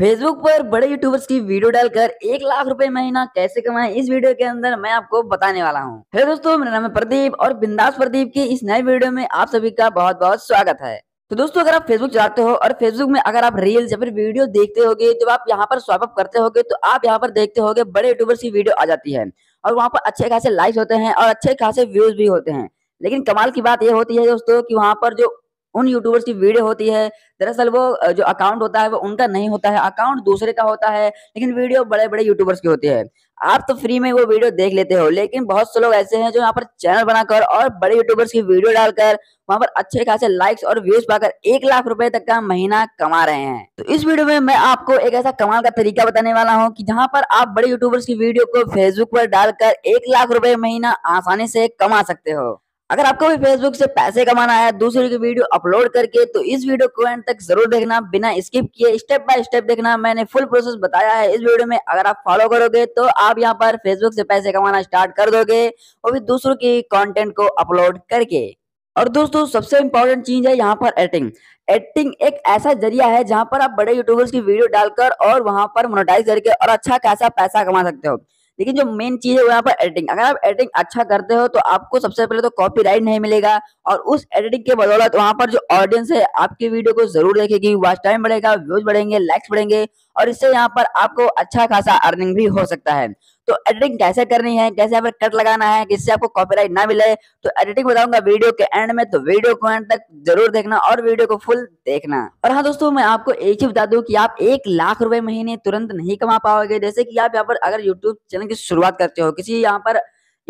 Facebook पर बड़े YouTubers की वीडियो डालकर एक लाख रुपए महीना कैसे कमाएं इस वीडियो के अंदर मैं आपको बताने वाला हूं। हेलो दोस्तों मेरा नाम है प्रदीप और बिंदास प्रदीप की इस नए वीडियो में आप सभी का बहुत बहुत स्वागत है तो दोस्तों अगर आप फेसबुक चलाते हो और फेसबुक में अगर आप रील या फिर वीडियो देखते हो जब आप यहाँ पर स्वाप अप करते हो तो आप यहाँ पर देखते हो बड़े यूट्यूबर्स की वीडियो आ जाती है और वहाँ पर अच्छे खासे लाइक्स होते हैं और अच्छे खासे व्यूज भी होते हैं लेकिन कमाल की बात यह होती है दोस्तों कि वहाँ पर जो उन यूट्यूबर्स की वीडियो होती है दरअसल वो जो अकाउंट होता है वो उनका नहीं होता है अकाउंट दूसरे का होता है लेकिन वीडियो बड़े बड़े यूट्यूबर्स की होती है आप तो फ्री में वो वीडियो देख लेते हो लेकिन बहुत से लोग ऐसे हैं जो यहाँ पर चैनल बनाकर और बड़े यूट्यूबर्स की वीडियो डालकर वहाँ पर अच्छे खासे लाइक्स और व्यूज पाकर एक लाख रुपए तक का महीना कमा रहे हैं तो इस वीडियो में मैं आपको एक ऐसा कमाल का तरीका बताने वाला हूँ कि जहाँ पर आप बड़े यूट्यूबर्स की वीडियो को फेसबुक पर डालकर एक लाख रुपए महीना आसानी से कमा सकते हो अगर आपको भी फेसबुक से पैसे कमाना है दूसरे की वीडियो अपलोड करके तो इस वीडियो को एंड तक जरूर देखना बिना स्किप किए स्टेप बाय स्टेप देखना मैंने फुल प्रोसेस बताया है इस वीडियो में अगर आप फॉलो करोगे तो आप यहाँ पर फेसबुक से पैसे कमाना स्टार्ट कर दोगे और भी दूसरों की कॉन्टेंट को अपलोड करके और दोस्तों सबसे इंपॉर्टेंट चीज है यहाँ पर एडिटिंग एडिटिंग एक ऐसा जरिया है जहाँ पर आप बड़े यूट्यूबर्स की वीडियो डालकर और वहां पर मोनोटाइज करके और अच्छा खासा पैसा कमा सकते हो लेकिन जो मेन चीज है वो यहाँ पर एडिटिंग अगर आप एडिटिंग अच्छा करते हो तो आपको सबसे पहले तो कॉपीराइट नहीं मिलेगा और उस एडिटिंग के बदौलत वहाँ पर जो ऑडियंस है आपकी वीडियो को जरूर देखेगी वॉच टाइम बढ़ेगा व्यूज बढ़ेंगे लाइक्स बढ़ेंगे और इससे यहाँ पर आपको अच्छा खासा अर्निंग भी हो सकता है तो एडिटिंग कैसे करनी है कैसे यहाँ पर कट लगाना है जिससे आपको कॉपीराइट ना मिले तो एडिटिंग बताऊंगा वीडियो के एंड में तो वीडियो को एंड तक जरूर देखना और वीडियो को फुल देखना और हाँ दोस्तों मैं आपको एक ही बता दूं कि आप एक लाख रुपए महीने तुरंत नहीं कमा पाओगे जैसे कि आप यहाँ पर अगर यूट्यूब चैनल की शुरुआत करते हो किसी यहाँ पर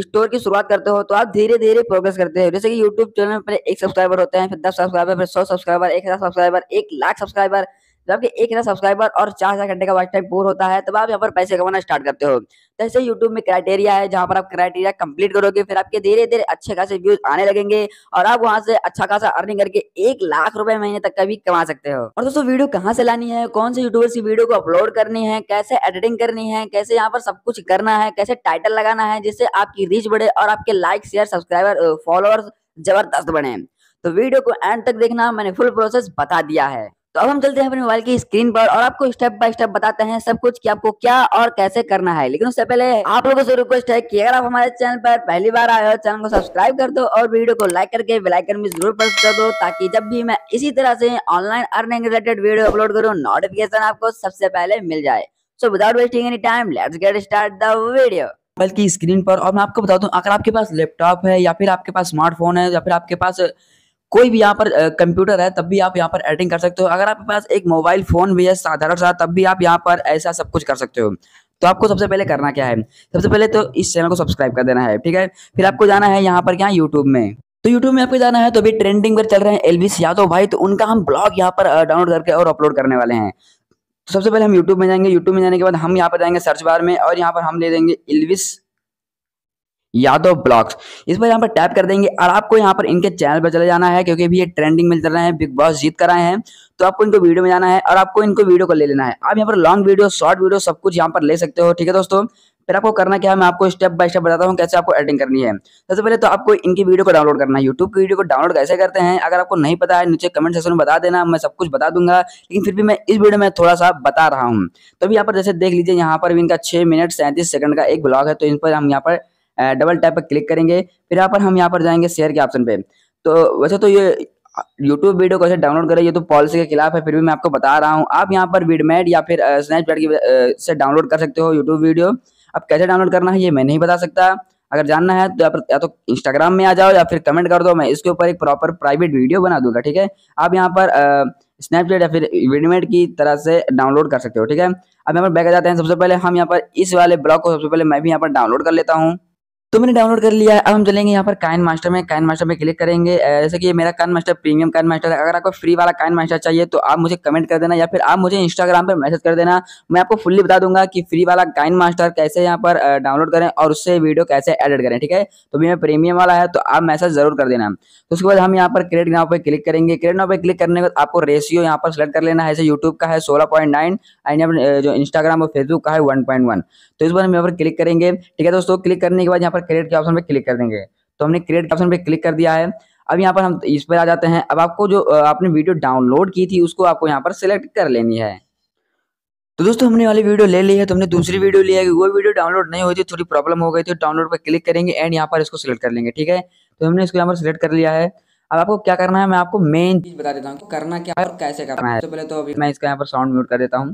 स्टोर की शुरुआत करते हो तो आप धीरे धीरे प्रोग्रेस करते हो जैसे कि यूट्यूब चैनल में पहले एक सब्सक्राइबर होते हैं फिर दस सब्सक्राइबर फिर सौ सब्सक्राइबर एक हजार सब्सक्राइबर एक लाख सब्सक्राइबर जबकि एक हज़ार सब्सक्राइबर और चार हज़ार घंटे का वॉच टाइम पूरा होता है तब आप यहाँ पर पैसे कमाना स्टार्ट करते हो जैसे तो ऐसे यूट्यूब में क्राइटेरिया है जहाँ पर आप क्राइटेरिया कंप्लीट करोगे फिर आपके धीरे धीरे अच्छे खासे व्यूज आने लगेंगे और आप वहाँ से अच्छा खासा अर्निंग करके एक लाख रुपए महीने तक का भी कमा सकते हो और दोस्तों वीडियो कहाँ से लानी है कौन से यूट्यूबर की वीडियो को अपलोड करनी है कैसे एडिटिंग करनी है कैसे यहाँ पर सब कुछ करना है कैसे टाइटल लगाना है जिससे आपकी रीच बढ़े और आपके लाइक शेयर सब्सक्राइबर फॉलोअर्स जबरदस्त बने तो वीडियो को एंड तक देखना मैंने फुल प्रोसेस बता दिया है तो अब हम चलते हैं अपने मोबाइल की स्क्रीन पर और आपको स्टेप बाय स्टेप बताते हैं सब कुछ कि आपको क्या और कैसे करना है लेकिन उससे पहले आप लोगों से रिक्वेस्ट है कि अगर आप हमारे चैनल पर पहली बार आए हो चैनल को सब्सक्राइब कर दो और वीडियो को लाइक करके बेलाइकन भी जरूर प्रेस कर दो ताकि जब भी मैं इसी तरह से online earning related video upload करूँ नोटिफिकेशन आपको सबसे पहले मिल जाए so without wasting any time let's get start the video mobile की स्क्रीन पर और मैं आपको बता दूं तो अगर आपके पास लैपटॉप है या फिर आपके पास स्मार्टफोन है या फिर आपके पास कोई भी यहाँ पर कंप्यूटर है तब भी आप यहाँ पर एडिटिंग कर सकते हो अगर आपके पास एक मोबाइल फोन भी है साधारण सा तब भी आप यहाँ पर ऐसा सब कुछ कर सकते हो तो आपको सबसे पहले करना क्या है सबसे पहले तो इस चैनल को सब्सक्राइब कर देना है ठीक है फिर आपको जाना है यहाँ पर क्या यूट्यूब में तो यूट्यूब में आपको जाना है तो अभी ट्रेंडिंग पर चल रहे हैं एलविस यादव भाई तो उनका हम ब्लॉग यहाँ पर डाउनलोड करके और अपलोड करने वाले हैं तो सबसे पहले हम यूट्यूब में जाएंगे यूट्यूब में जाने के बाद हम यहाँ पर जाएंगे सर्च बार में और यहाँ पर हम ले देंगे एलविस यादव ब्लॉग्स इस पर यहाँ पर टैप कर देंगे और आपको यहाँ पर इनके चैनल पर चले जाना है क्योंकि अभी ये ट्रेंडिंग में चल रहे हैं बिग बॉस जीत कर आए हैं तो आपको इनको वीडियो में जाना है और आपको इनको वीडियो को ले लेना है आप यहाँ पर लॉन्ग वीडियो शॉर्ट वीडियो सब कुछ यहाँ पर ले सकते हो ठीक है दोस्तों फिर आपको करना क्या है मैं आपको स्टेप बाय स्टेप बताता हूँ कैसे आपको एडिटिंग करनी है सबसे पहले तो आपको इनकी वीडियो को डाउनलोड करना है यूट्यूब की वीडियो को डाउनलोड कैसे करते हैं अगर आपको नहीं पता है नीचे कमेंट सेक्शन में बता देना मैं सब कुछ बता दूंगा लेकिन फिर भी मैं इस वीडियो में थोड़ा सा बता रहा हूँ तो अभी यहाँ पर जैसे देख लीजिए यहाँ पर भी इनका छह मिनट सैंतीस सेकंड का एक ब्लॉग है तो इन पर हम यहाँ पर डबल टैप पर क्लिक करेंगे फिर यहाँ पर हम यहाँ पर जाएंगे शेयर के ऑप्शन पे तो वैसे तो ये यूट्यूब वीडियो कैसे डाउनलोड करें ये तो पॉलिसी के खिलाफ है फिर भी मैं आपको बता रहा हूँ आप यहाँ पर वीडमेट या फिर स्नैपचैट की से डाउनलोड कर सकते हो यूट्यूब वीडियो अब कैसे डाउनलोड करना है ये मैं नहीं बता सकता अगर जानना है तो या तो इंस्टाग्राम में आ जाओ या फिर कमेंट कर दो मैं इसके ऊपर एक प्रॉपर प्राइवेट वीडियो बना दूंगा ठीक है आप यहाँ पर स्नैपचैट या फिर वीडमेट की तरह से डाउनलोड कर सकते हो ठीक है अब यहाँ पर बैक जाते हैं सबसे पहले हम यहाँ पर इस वाले ब्लॉग को सबसे पहले मैं भी यहाँ पर डाउनलोड कर लेता हूँ तो मैंने डाउनलोड कर लिया है अब हम चलेंगे यहाँ पर काइन मास्टर में काइन मास्टर में क्लिक करेंगे जैसे कि ये मेरा KineMaster premium KineMaster है अगर आपको फ्री वाला काइन मास्टर चाहिए तो आप मुझे कमेंट कर देना या फिर आप मुझे इंस्टाग्राम पर मैसेज कर देना मैं आपको फुल्ली बता दूंगा कि फ्री वाला काइन मास्टर कैसे यहाँ पर डाउनलोड करें और उससे वीडियो कैसे एडिट करें ठीक है तो भी मैं प्रीमियम वाला है तो आप मैसेज जरूर कर देना तो उसके बाद हम यहाँ पर क्रेडिट नाव पर क्लिक करेंगे क्रेडिट नाव पर क्लिक करने के बाद आपको रेशियो यहाँ पर सेलेक्ट कर लेना है जैसे यूट्यूब का है सोलह पॉइंट नाइन एंड जो इंस्टाग्राम और फेसबुक का है वन पॉइंट वन तो इस बार हम यहाँ पर क्लिक करेंगे ठीक है दोस्तों क्लिक करने के बाद यहाँ पर पर क्रिएट के ऑप्शन पर क्लिक कर देंगे तो हमने क्रिएट के ऑप्शन पर क्लिक कर दिया है अब यहाँ पर हम इस पर आ जाते हैं अब आपको जो आपने वीडियो डाउनलोड की थी उसको आपको यहाँ पर सिलेक्ट कर लेनी है तो दोस्तों हमने वाली वीडियो ले ली है तो हमने दूसरी वीडियो लिया है वो वीडियो डाउनलोड नहीं हुई थी थोड़ी प्रॉब्लम हो गई थी डाउनलोड पर क्लिक करेंगे एंड यहाँ पर इसको सिलेक्ट कर लेंगे ठीक है तो हमने इसको यहाँ पर सिलेक्ट कर लिया है अब आपको क्या करना है मैं आपको मेन चीज बता देता हूँ करना क्या और कैसे करना है तो पहले तो अभी मैं इसका यहाँ पर साउंड म्यूट कर देता हूँ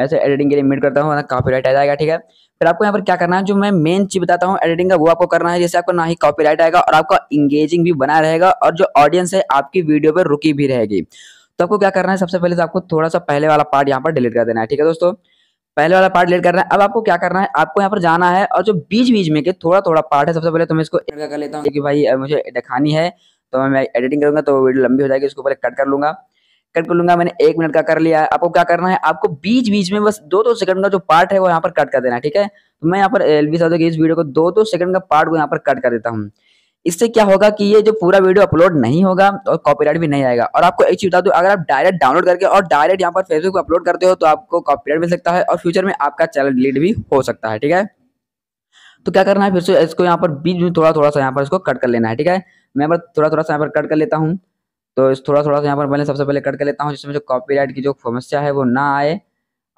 ऐसे एडिटिंग के लिए मिट करता हूँ राइट आ जाएगा ठीक है फिर आपको यहाँ पर क्या करना है जो मैं मेन चीज बताता हूँ एडिटिंग का वो आपको करना है जैसे आपको ना ही राइट आएगा और आपका इंगेजिंग भी बना रहेगा और जो ऑडियंस है आपकी वीडियो पर रुकी भी रहेगी तो आपको क्या करना है सबसे पहले तो आपको थोड़ा सा पहले वाला पार्ट यहाँ पर डिलीट कर देना है ठीक है दोस्तों पहले वाला पार्ट डिलीट करना है अब आपको क्या करना है आपको यहाँ पर जाना है और जो बीच बीच में के थोड़ा थोड़ा पार्ट है सबसे पहले तो मैं इसको कर लेता हूँ कि भाई मुझे दिखानी है तो मैं एडिटिंग करूंगा तो वीडियो लंबी हो जाएगी उसको पहले कट कर लूंगा कट कर लूंगा मैंने एक मिनट का कर लिया है आपको क्या करना है आपको बीच बीच में बस दो दो सेकंड का जो पार्ट है वो यहाँ पर कट कर देना है ठीक है तो मैं यहाँ पर एलवी साधो के इस वीडियो को दो दो सेकंड का पार्ट को यहाँ पर कट कर देता हूँ इससे क्या होगा कि ये जो पूरा वीडियो अपलोड नहीं होगा और कॉपीराइट भी नहीं आएगा और आपको एक चीज बता दो अगर आप डायरेक्ट डाउनलोड करके और डायरेक्ट यहाँ पर फेसबुक पर अपलोड करते हो तो आपको कॉपीराइट मिल सकता है और फ्यूचर में आपका चैनल डिलीट भी हो सकता है ठीक है तो क्या करना है फिर से इसको यहाँ पर बीच में थोड़ा थोड़ा सा यहाँ पर इसको कट कर लेना है ठीक है मैं थोड़ा थोड़ा सा यहाँ पर कट कर लेता हूँ तो इस थोड़ा थोड़ा सा यहाँ पर मैंने सबसे पहले कट कर लेता हूँ जिसमें जो कॉपीराइट की जो समस्या है वो ना आए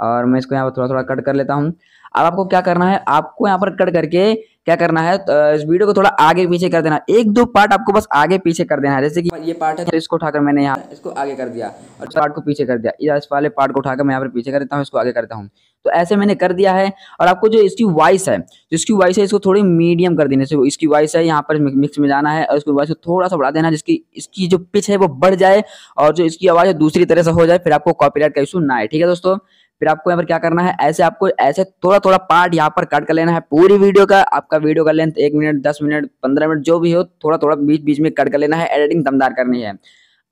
और मैं इसको यहाँ पर थोड़ा थोड़ा कट कर लेता हूँ अब आपको क्या करना है आपको यहाँ पर कट करके क्या करना है तो इस वीडियो को थोड़ा आगे पीछे कर देना एक दो पार्ट आपको बस आगे पीछे कर देना है जैसे कि ये पार्ट है तो इसको उठाकर मैंने यहाँ इसको आगे कर दिया और इस पार्ट को पीछे कर दिया इस वाले पार्ट को उठाकर मैं यहाँ पर पीछे कर देता हूँ इसको आगे करता हूँ तो ऐसे मैंने कर दिया है और आपको जो इसकी वॉइस है जिसकी वॉइस है इसको थोड़ी मीडियम कर देने से इसकी वॉइस है यहाँ पर मिक्स में जाना है और इसकी वॉइस को थोड़ा सा बढ़ा देना जिसकी इसकी जो पिच है वो बढ़ जाए और जो इसकी आवाज़ है दूसरी तरह से हो जाए फिर आपको कॉपीराइट का इशू ना आए ठीक है दोस्तों फिर आपको यहाँ पर क्या करना है ऐसे आपको ऐसे थोड़ा थोड़ा पार्ट यहाँ पर कट कर लेना है पूरी वीडियो का आपका वीडियो का लेंथ एक मिनट दस मिनट पंद्रह मिनट जो भी हो थोड़ा थोड़ा बीच बीच में कट कर लेना है एडिटिंग दमदार करनी है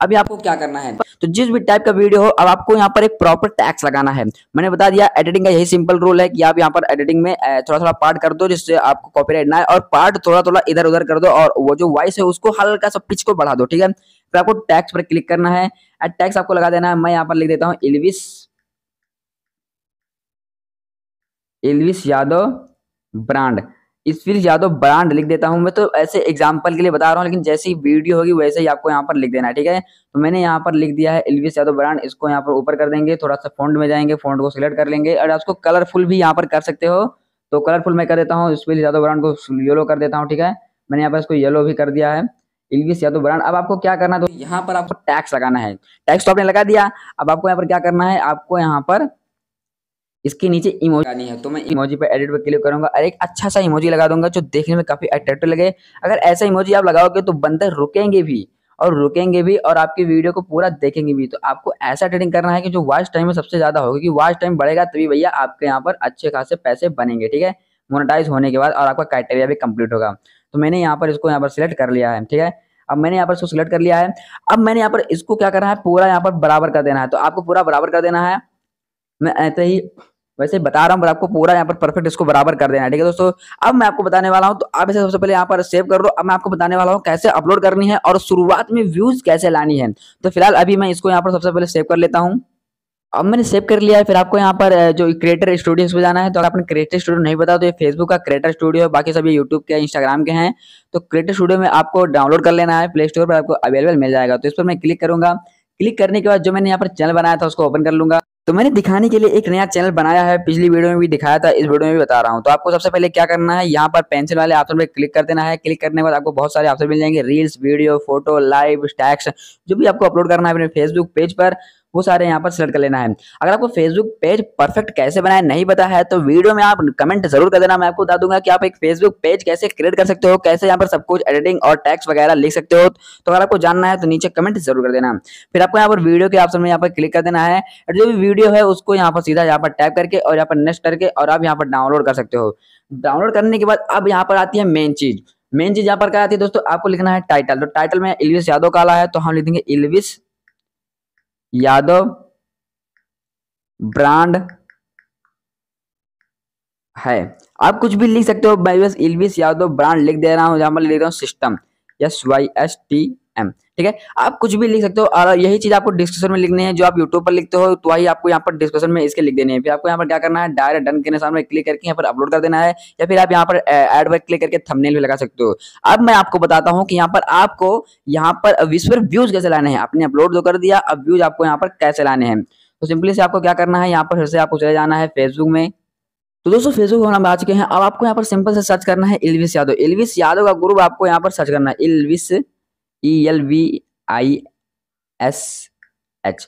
अभी आपको क्या करना है तो जिस भी टाइप का वीडियो हो अब आपको यहाँ पर एक प्रॉपर टैक्स लगाना है मैंने बता दिया एडिटिंग का यही सिंपल रूल है कि आप यहाँ पर एडिटिंग में थोड़ा थोड़ा पार्ट कर दो जिससे आपको कॉपीराइट ना है और पार्ट थोड़ा थोड़ा इधर उधर कर दो और वो जो वॉइस है उसको हल्का सा पिच को बढ़ा दो ठीक है फिर आपको टैक्स पर क्लिक करना है टैक्स आपको लगा देना है मैं यहाँ पर लिख देता हूँ इलविस एलविस यादव ब्रांड इसफिर यादव ब्रांड लिख देता हूँ मैं तो ऐसे एग्जाम्पल के लिए बता रहा हूँ लेकिन जैसी वीडियो होगी वैसे ही आपको यहाँ पर लिख देना है ठीक है तो मैंने यहां पर लिख दिया है एलविस यादव ब्रांड इसको यहां पर ऊपर कर देंगे थोड़ा सा फोन में जाएंगे फोन को सिलेक्ट कर लेंगे और आपको कलरफुल भी यहाँ पर कर सकते हो तो कलरफुल मैं कर देता हूँ इसफिर यादव ब्रांड को येलो कर देता हूँ ठीक है मैंने यहाँ पर इसको येलो भी कर दिया है इलविस यादव ब्रांड अब आपको क्या करना है तो यहाँ पर आपको टैक्स लगाना है टैक्स तो आपने लगा दिया अब आपको यहाँ पर क्या करना है आपको यहाँ पर इसके नीचे इमोजी आनी है तो मैं इमोजी पर एडिट पर क्लिक करूंगा और एक अच्छा सा इमोजी लगा दूंगा जो देखने में काफी अट्रैक्टिव लगे अगर ऐसा इमोजी आप लगाओगे तो बंदर रुकेंगे भी और रुकेंगे भी और आपकी वीडियो को पूरा देखेंगे भी तो आपको ऐसा ट्रेडिंग करना है कि जो वॉच टाइम में सबसे ज्यादा होगी क्योंकि वॉच टाइम बढ़ेगा तभी भैया आपके यहाँ पर अच्छे खासे पैसे बनेंगे ठीक है मोनेटाइज होने के बाद और आपका क्राइटेरिया भी कंप्लीट होगा तो मैंने यहाँ पर इसको यहाँ पर सिलेक्ट कर लिया है ठीक है अब मैंने यहाँ पर इसको सिलेक्ट कर लिया है अब मैंने यहाँ पर इसको क्या करना है पूरा यहाँ पर बराबर कर देना है तो आपको पूरा बराबर कर देना है मैं ऐसे ही वैसे बता रहा हूँ पर आपको पूरा यहाँ पर परफेक्ट इसको बराबर कर देना है ठीक है दोस्तों अब मैं आपको बताने वाला हूँ तो आप इसे सबसे पहले यहाँ पर सेव कर लो अब मैं आपको बताने वाला हूँ कैसे अपलोड करनी है और शुरुआत में व्यूज कैसे लानी है तो फिलहाल अभी मैं इसको यहाँ पर सबसे पहले सेव कर लेता हूँ अब मैंने सेव कर लिया है फिर आपको यहाँ पर जो क्रिएटर स्टूडियो पे जाना है तो अगर आपने क्रिएटर स्टूडियो नहीं बताओ तो ये फेसबुक का क्रिएटर स्टूडियो है बाकी सभी यूट्यूब के इंस्टाग्राम के हैं तो क्रिएटर स्टूडियो में आपको डाउनलोड कर लेना है प्ले स्टोर पर आपको अवेलेबल मिल जाएगा तो इस पर मैं क्लिक करूंगा क्लिक करने के बाद जो मैंने यहाँ पर चैनल बनाया था उसको ओपन कर लूंगा तो मैंने दिखाने के लिए एक नया चैनल बनाया है पिछली वीडियो में भी दिखाया था इस वीडियो में भी बता रहा हूँ तो आपको सबसे पहले क्या करना है यहाँ पर पेंसिल वाले ऑप्शन पर क्लिक कर देना है क्लिक करने के बाद आपको बहुत सारे ऑप्शन मिल जाएंगे reels video photo live text जो भी आपको अपलोड करना है अपने फेसबुक पेज पर वो सारे यहाँ पर सेलेक्ट कर लेना है अगर आपको फेसबुक पेज परफेक्ट कैसे बनाए नहीं पता है तो वीडियो में आप कमेंट जरूर कर देना मैं आपको बता दूंगा कि आप एक फेसबुक पेज कैसे क्रिएट कर सकते हो कैसे यहाँ पर सब कुछ एडिटिंग और टैक्स वगैरह लिख सकते हो तो अगर आपको जानना है तो नीचे कमेंट जरूर कर देना फिर आपको यहाँ पर वीडियो के ऑप्शन में यहाँ पर क्लिक कर देना है जो भी वीडियो है उसको यहाँ पर सीधा यहाँ पर टैप करके और यहाँ पर नेक्स्ट करके और आप यहाँ पर डाउनलोड कर सकते हो डाउनलोड करने के बाद अब यहाँ पर आती है मेन चीज़ मेन चीज़ यहाँ पर क्या आती है दोस्तों आपको लिखना है टाइटल तो टाइटल में इलविस यादव का आला है तो हम लिख देंगे इलविस यादव ब्रांड है आप कुछ भी लिख सकते हो मैं बस इलविस यादव ब्रांड लिख दे रहा हूं जहां पर लिख रहा हूं system S Y S T M ठीक है आप कुछ भी लिख सकते हो और यही चीज आपको डिस्क्रिप्शन में लिखनी है जो आप यूट्यूब पर लिखते हो तो वही आपको यहाँ पर डिस्क्रिप्शन में इसके लिख देने हैं फिर आपको यहाँ पर क्या करना है डायरेक्ट डन के में क्लिक करके यहाँ पर अपलोड कर देना है या फिर आप यहाँ पर एड पर क्लिक करके थंबनेल भी लगा सकते हो अब मैं आपको बताता हूँ कि यहाँ पर आपको यहाँ पर विश्व व्यूज कैसे लाने हैं आपने अपलोड जो तो कर दिया अब व्यूज आपको यहाँ पर कैसे लाने हैं तो सिंपली से आपको क्या करना है यहाँ पर फिर से आपको चले जाना है फेसबुक में तो दोस्तों फेसबुक हम आ चुके हैं अब आपको यहाँ पर सिंपल से सर्च करना है इलविस यादव इलविस यादव का ग्रुप आपको यहाँ पर सर्च करना है Elvish E L V I S H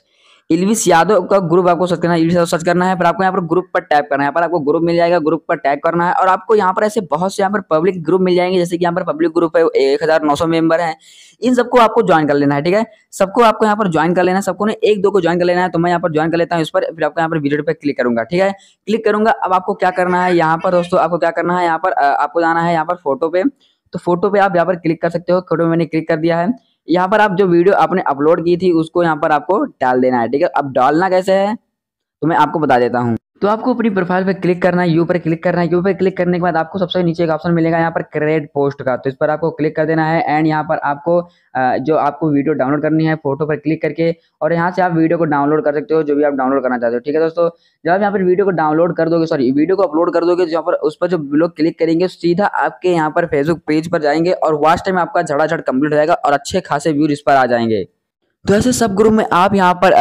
Elvish Yadav का ग्रुप आपको सर्च करना है इलविस यादव सर्च करना है पर आपको यहाँ पर ग्रुप पर टैप करना है यहाँ पर आपको ग्रुप मिल जाएगा ग्रुप पर टैप करना है और आपको यहाँ पर ऐसे बहुत से यहाँ पर पब्लिक ग्रुप मिल जाएंगे जैसे कि यहाँ पर पब्लिक ग्रुप है एक हज़ार नौ सौ मेंबर हैं इन सबको आपको ज्वाइन कर लेना है ठीक है सबको आपको यहाँ पर ज्वाइन कर लेना है सबको ने एक दो को ज्वाइन कर लेना है तो मैं यहाँ पर ज्वाइन कर लेता हूँ इस पर फिर आपको यहाँ पर वीडियो पर क्लिक करूंगा ठीक है क्लिक करूंगा अब आपको क्या करना है यहाँ पर दोस्तों आपको क्या करना है यहाँ पर आपको जाना है यहाँ पर फोटो पे तो फोटो पे आप यहाँ पर क्लिक कर सकते हो फोटो मैंने क्लिक कर दिया है यहाँ पर आप जो वीडियो आपने अपलोड की थी उसको यहाँ पर आपको डाल देना है ठीक है अब डालना कैसे है तो मैं आपको बता देता हूँ तो आपको अपनी प्रोफाइल पर क्लिक करना है यू पर क्लिक करना है यू पर क्लिक करने के बाद आपको सबसे नीचे एक ऑप्शन मिलेगा यहाँ पर क्रेड पोस्ट का तो इस पर आपको क्लिक कर देना है एंड यहाँ पर आपको जो आपको वीडियो डाउनलोड करनी है फोटो पर क्लिक करके और यहाँ से आप वीडियो को डाउनलोड कर सकते हो जो भी आप डाउनलोड करना चाहते हो ठीक है दोस्तों जब आप यहाँ पर वीडियो को डाउनलोड कर दोगे सॉरी वीडियो को अपलोड कर दोगे जहाँ पर उस पर जो लोग क्लिक करेंगे सीधा आपके यहाँ पर फेसबुक पेज पर जाएंगे और वास्ट टाइम आपका झड़ाझड़ कम्प्लीट हो जाएगा और अच्छे खासे व्यूज इस पर आ जाएंगे तो ऐसे सब ग्रुप में आप यहाँ पर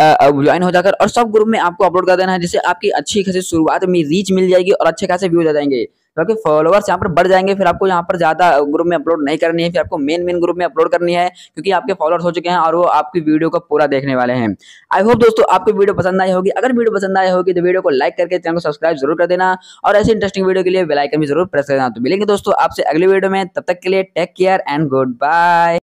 ज्वाइन हो जाकर और सब ग्रुप में आपको अपलोड कर देना है जिससे आपकी अच्छी खासी शुरुआत में रीच मिल जाएगी और अच्छे खासे व्यूज आ जाएंगे क्योंकि तो फॉलोअर्स यहाँ पर बढ़ जाएंगे फिर आपको यहाँ पर ज़्यादा ग्रुप में अपलोड नहीं करनी है फिर आपको मेन मेन ग्रुप में अपलोड करनी है क्योंकि आपके फॉलोअर्स हो चुके हैं और वो आपकी वीडियो को पूरा देखने वाले हैं आई होप दोस्तों आपको वीडियो पसंद आई होगी अगर वीडियो पसंद आई होगी तो वीडियो को लाइक करके चैनल को सब्सक्राइब जरूर कर देना और ऐसे इंटरेस्टिंग वीडियो के लिए बेलाइकन भी जरूर प्रेस कर देना तो मिलेंगे दोस्तों आपसे अगले वीडियो में तब तक के लिए take care and good bye